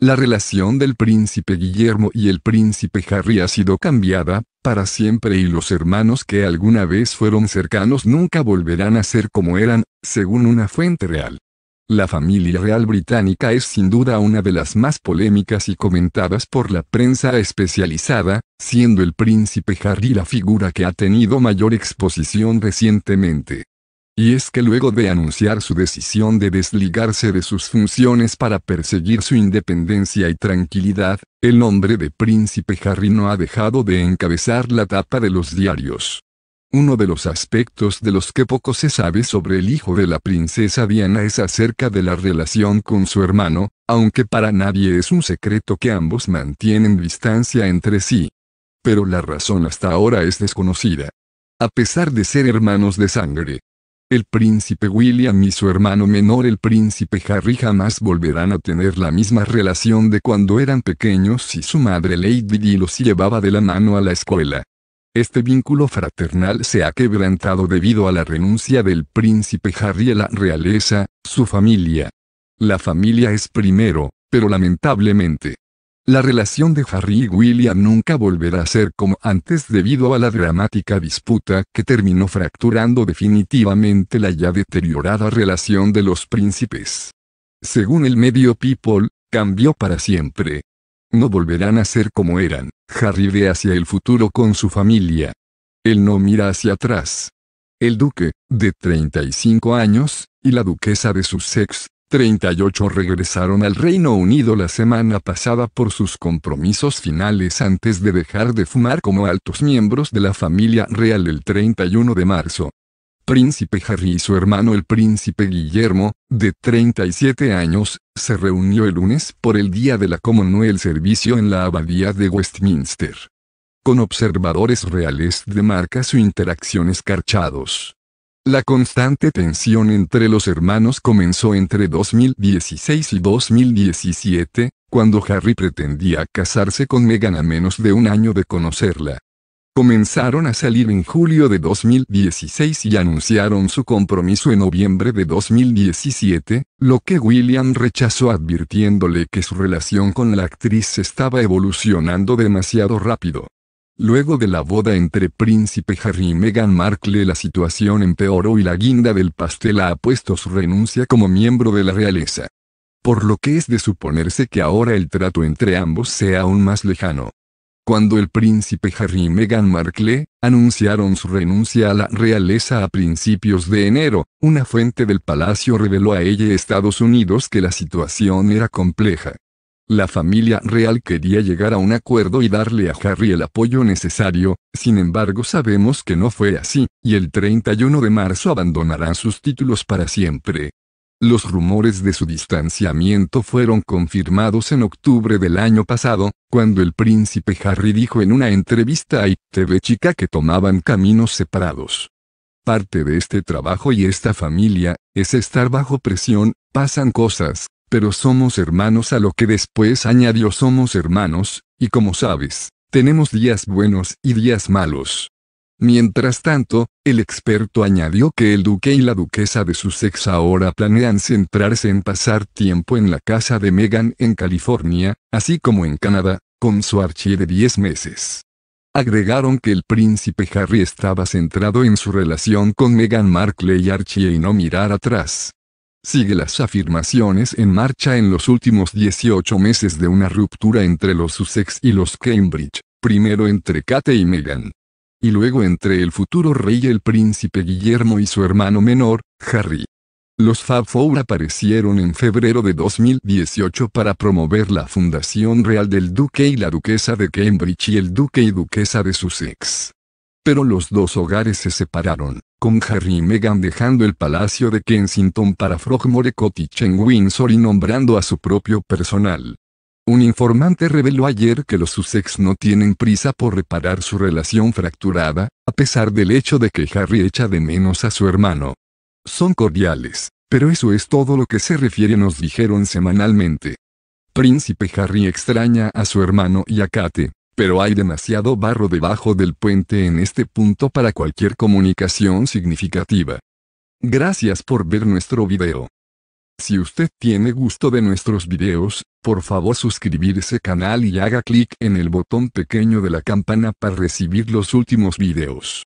La relación del príncipe Guillermo y el príncipe Harry ha sido cambiada, para siempre y los hermanos que alguna vez fueron cercanos nunca volverán a ser como eran, según una fuente real. La familia real británica es sin duda una de las más polémicas y comentadas por la prensa especializada, siendo el príncipe Harry la figura que ha tenido mayor exposición recientemente. Y es que luego de anunciar su decisión de desligarse de sus funciones para perseguir su independencia y tranquilidad, el nombre de príncipe Harry no ha dejado de encabezar la tapa de los diarios. Uno de los aspectos de los que poco se sabe sobre el hijo de la princesa Diana es acerca de la relación con su hermano, aunque para nadie es un secreto que ambos mantienen distancia entre sí. Pero la razón hasta ahora es desconocida. A pesar de ser hermanos de sangre, el príncipe William y su hermano menor el príncipe Harry jamás volverán a tener la misma relación de cuando eran pequeños y su madre Lady Di los llevaba de la mano a la escuela. Este vínculo fraternal se ha quebrantado debido a la renuncia del príncipe Harry a la realeza, su familia. La familia es primero, pero lamentablemente, la relación de Harry y William nunca volverá a ser como antes debido a la dramática disputa que terminó fracturando definitivamente la ya deteriorada relación de los príncipes. Según el medio People, cambió para siempre. No volverán a ser como eran, Harry ve hacia el futuro con su familia. Él no mira hacia atrás. El duque, de 35 años, y la duquesa de ex, 38 regresaron al Reino Unido la semana pasada por sus compromisos finales antes de dejar de fumar como altos miembros de la familia real el 31 de marzo. Príncipe Harry y su hermano el príncipe Guillermo, de 37 años, se reunió el lunes por el Día de la el Servicio en la Abadía de Westminster. Con observadores reales de marca su interacción escarchados. La constante tensión entre los hermanos comenzó entre 2016 y 2017, cuando Harry pretendía casarse con Meghan a menos de un año de conocerla. Comenzaron a salir en julio de 2016 y anunciaron su compromiso en noviembre de 2017, lo que William rechazó advirtiéndole que su relación con la actriz estaba evolucionando demasiado rápido. Luego de la boda entre príncipe Harry y Meghan Markle la situación empeoró y la guinda del pastel ha puesto su renuncia como miembro de la realeza. Por lo que es de suponerse que ahora el trato entre ambos sea aún más lejano. Cuando el príncipe Harry y Meghan Markle anunciaron su renuncia a la realeza a principios de enero, una fuente del palacio reveló a ella Estados Unidos que la situación era compleja. La familia real quería llegar a un acuerdo y darle a Harry el apoyo necesario, sin embargo sabemos que no fue así, y el 31 de marzo abandonarán sus títulos para siempre. Los rumores de su distanciamiento fueron confirmados en octubre del año pasado, cuando el príncipe Harry dijo en una entrevista a ITV Chica que tomaban caminos separados. Parte de este trabajo y esta familia, es estar bajo presión, pasan cosas, pero somos hermanos a lo que después añadió somos hermanos, y como sabes, tenemos días buenos y días malos. Mientras tanto, el experto añadió que el duque y la duquesa de Sussex ahora planean centrarse en pasar tiempo en la casa de Meghan en California, así como en Canadá, con su archie de 10 meses. Agregaron que el príncipe Harry estaba centrado en su relación con Meghan Markle y Archie y no mirar atrás sigue las afirmaciones en marcha en los últimos 18 meses de una ruptura entre los Sussex y los Cambridge, primero entre Kate y Meghan. Y luego entre el futuro rey el príncipe Guillermo y su hermano menor, Harry. Los Fab Four aparecieron en febrero de 2018 para promover la fundación real del duque y la duquesa de Cambridge y el duque y duquesa de Sussex. Pero los dos hogares se separaron con Harry y Meghan dejando el palacio de Kensington para Frogmore Cottage en Windsor y nombrando a su propio personal. Un informante reveló ayer que los Sussex no tienen prisa por reparar su relación fracturada, a pesar del hecho de que Harry echa de menos a su hermano. Son cordiales, pero eso es todo lo que se refiere nos dijeron semanalmente. Príncipe Harry extraña a su hermano y a Kate, pero hay demasiado barro debajo del puente en este punto para cualquier comunicación significativa. Gracias por ver nuestro video. Si usted tiene gusto de nuestros videos, por favor suscribirse canal y haga clic en el botón pequeño de la campana para recibir los últimos videos.